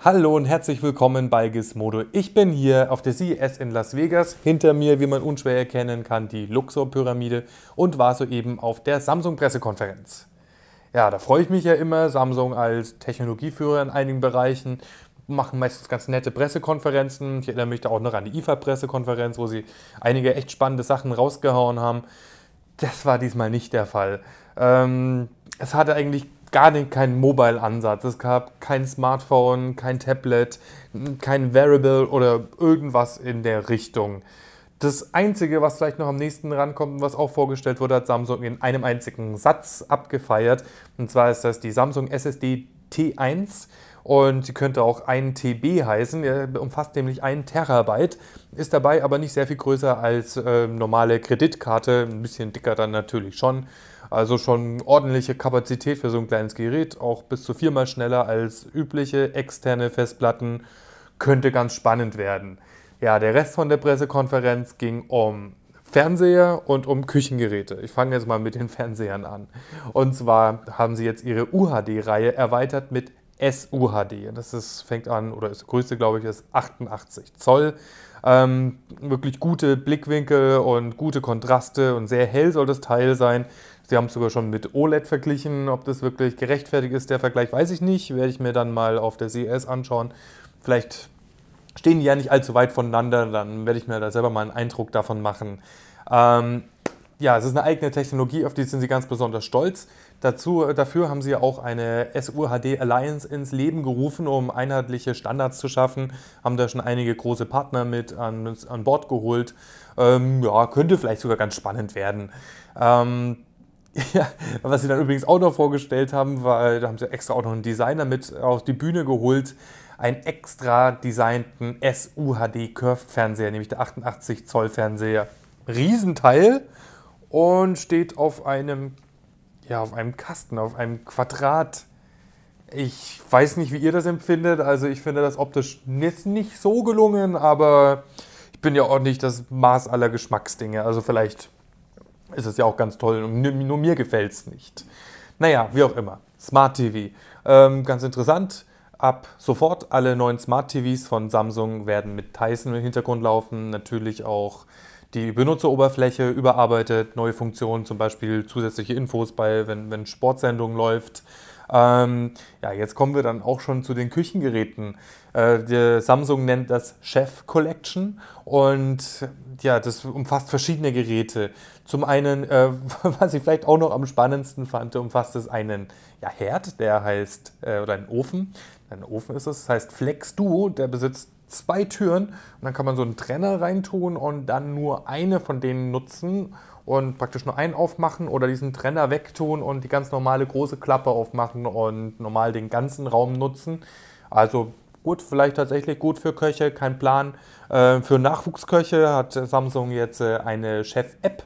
Hallo und herzlich willkommen bei Gizmodo. Ich bin hier auf der CES in Las Vegas. Hinter mir, wie man unschwer erkennen kann, die Luxor-Pyramide und war soeben auf der Samsung-Pressekonferenz. Ja, da freue ich mich ja immer. Samsung als Technologieführer in einigen Bereichen machen meistens ganz nette Pressekonferenzen. Ich erinnere mich da auch noch an die IFA-Pressekonferenz, wo sie einige echt spannende Sachen rausgehauen haben. Das war diesmal nicht der Fall. Ähm, es hatte eigentlich gar nicht keinen Mobile-Ansatz. Es gab kein Smartphone, kein Tablet, kein Variable oder irgendwas in der Richtung. Das Einzige, was vielleicht noch am nächsten rankommt und was auch vorgestellt wurde, hat Samsung in einem einzigen Satz abgefeiert. Und zwar ist das die Samsung SSD T1 und sie könnte auch 1 TB heißen, der umfasst nämlich 1 Terabyte, ist dabei aber nicht sehr viel größer als äh, normale Kreditkarte, ein bisschen dicker dann natürlich schon also schon ordentliche Kapazität für so ein kleines Gerät, auch bis zu viermal schneller als übliche externe Festplatten. Könnte ganz spannend werden. Ja, der Rest von der Pressekonferenz ging um Fernseher und um Küchengeräte. Ich fange jetzt mal mit den Fernsehern an. Und zwar haben sie jetzt ihre UHD-Reihe erweitert mit SUHD. Das ist, fängt an, oder ist größte, glaube ich, ist 88 Zoll. Ähm, wirklich gute Blickwinkel und gute Kontraste und sehr hell soll das Teil sein. Sie haben es sogar schon mit OLED verglichen. Ob das wirklich gerechtfertigt ist, der Vergleich, weiß ich nicht. Werde ich mir dann mal auf der CES anschauen. Vielleicht stehen die ja nicht allzu weit voneinander. Dann werde ich mir da selber mal einen Eindruck davon machen. Ähm, ja, es ist eine eigene Technologie, auf die sind sie ganz besonders stolz. Dazu, äh, dafür haben sie auch eine SUHD Alliance ins Leben gerufen, um einheitliche Standards zu schaffen. Haben da schon einige große Partner mit an, an Bord geholt. Ähm, ja, könnte vielleicht sogar ganz spannend werden. Ähm, Ja, was sie dann übrigens auch noch vorgestellt haben, war, da haben sie extra auch noch einen Designer mit auf die Bühne geholt, einen extra designten SUHD Curved Fernseher, nämlich der 88 Zoll Fernseher. Riesenteil und steht auf einem, ja, auf einem Kasten, auf einem Quadrat. Ich weiß nicht, wie ihr das empfindet. Also ich finde das optisch nicht, nicht so gelungen, aber ich bin ja auch nicht das Maß aller Geschmacksdinge. Also vielleicht ist es ja auch ganz toll und nur mir gefällt es nicht. Naja, wie auch immer. Smart TV. Ähm, ganz interessant. Ab sofort alle neuen Smart TVs von Samsung werden mit Tyson im Hintergrund laufen. Natürlich auch die Benutzeroberfläche überarbeitet, neue Funktionen, zum Beispiel zusätzliche Infos bei, wenn, wenn Sportsendung läuft ähm, ja, jetzt kommen wir dann auch schon zu den Küchengeräten. Äh, Samsung nennt das Chef Collection und ja, das umfasst verschiedene Geräte. Zum einen, äh, was ich vielleicht auch noch am spannendsten fand, umfasst es einen ja, Herd, der heißt, äh, oder einen Ofen. Ein Ofen ist es, das heißt Flex Duo, der besitzt zwei Türen und dann kann man so einen Trenner reintun und dann nur eine von denen nutzen und praktisch nur einen aufmachen oder diesen Trenner wegtun und die ganz normale große Klappe aufmachen und normal den ganzen Raum nutzen. Also gut, vielleicht tatsächlich gut für Köche, kein Plan. Äh, für Nachwuchsköche hat Samsung jetzt äh, eine Chef-App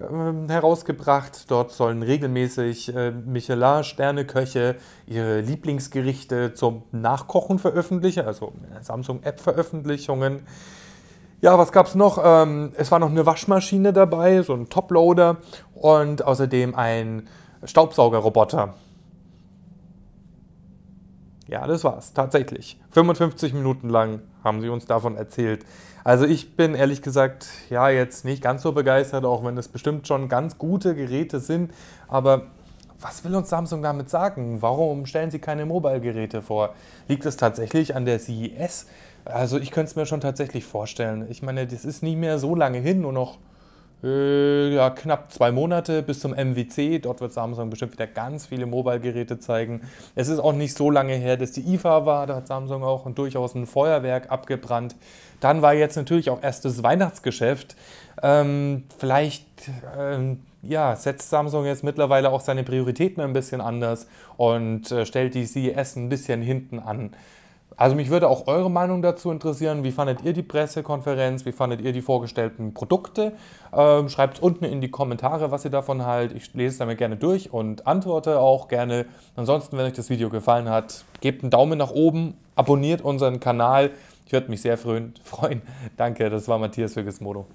ähm, herausgebracht. Dort sollen regelmäßig äh, Michelin-Sterneköche ihre Lieblingsgerichte zum Nachkochen veröffentlichen, also Samsung-App-Veröffentlichungen. Ja, was gab es noch? Ähm, es war noch eine Waschmaschine dabei, so ein Toploader und außerdem ein Staubsaugerroboter. Ja, das war's, tatsächlich. 55 Minuten lang haben sie uns davon erzählt. Also ich bin ehrlich gesagt, ja, jetzt nicht ganz so begeistert, auch wenn es bestimmt schon ganz gute Geräte sind. Aber was will uns Samsung damit sagen? Warum stellen sie keine Mobile-Geräte vor? Liegt es tatsächlich an der CES? Also ich könnte es mir schon tatsächlich vorstellen. Ich meine, das ist nicht mehr so lange hin, nur noch äh, ja, knapp zwei Monate bis zum MWC. Dort wird Samsung bestimmt wieder ganz viele Mobile-Geräte zeigen. Es ist auch nicht so lange her, dass die IFA war. Da hat Samsung auch durchaus ein Feuerwerk abgebrannt. Dann war jetzt natürlich auch erstes Weihnachtsgeschäft. Ähm, vielleicht ähm, ja, setzt Samsung jetzt mittlerweile auch seine Prioritäten ein bisschen anders und äh, stellt die CES ein bisschen hinten an. Also mich würde auch eure Meinung dazu interessieren. Wie fandet ihr die Pressekonferenz? Wie fandet ihr die vorgestellten Produkte? Ähm, Schreibt es unten in die Kommentare, was ihr davon haltet. Ich lese es dann gerne durch und antworte auch gerne. Ansonsten, wenn euch das Video gefallen hat, gebt einen Daumen nach oben, abonniert unseren Kanal. Ich würde mich sehr freuen. Danke, das war Matthias für Gizmodo.